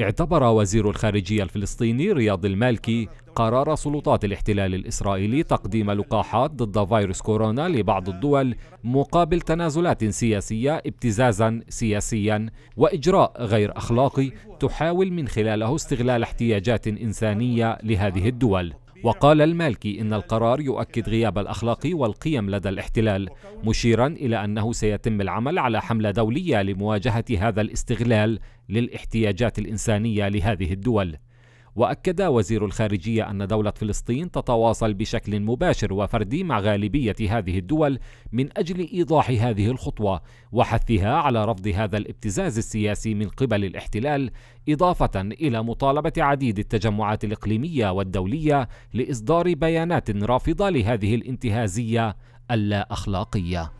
اعتبر وزير الخارجية الفلسطيني رياض المالكي قرار سلطات الاحتلال الإسرائيلي تقديم لقاحات ضد فيروس كورونا لبعض الدول مقابل تنازلات سياسية ابتزازا سياسيا وإجراء غير أخلاقي تحاول من خلاله استغلال احتياجات إنسانية لهذه الدول وقال المالكي إن القرار يؤكد غياب الأخلاق والقيم لدى الاحتلال مشيرا إلى أنه سيتم العمل على حملة دولية لمواجهة هذا الاستغلال للاحتياجات الإنسانية لهذه الدول وأكد وزير الخارجية أن دولة فلسطين تتواصل بشكل مباشر وفردي مع غالبية هذه الدول من أجل إيضاح هذه الخطوة وحثها على رفض هذا الابتزاز السياسي من قبل الاحتلال إضافة إلى مطالبة عديد التجمعات الإقليمية والدولية لإصدار بيانات رافضة لهذه الانتهازية اللا أخلاقية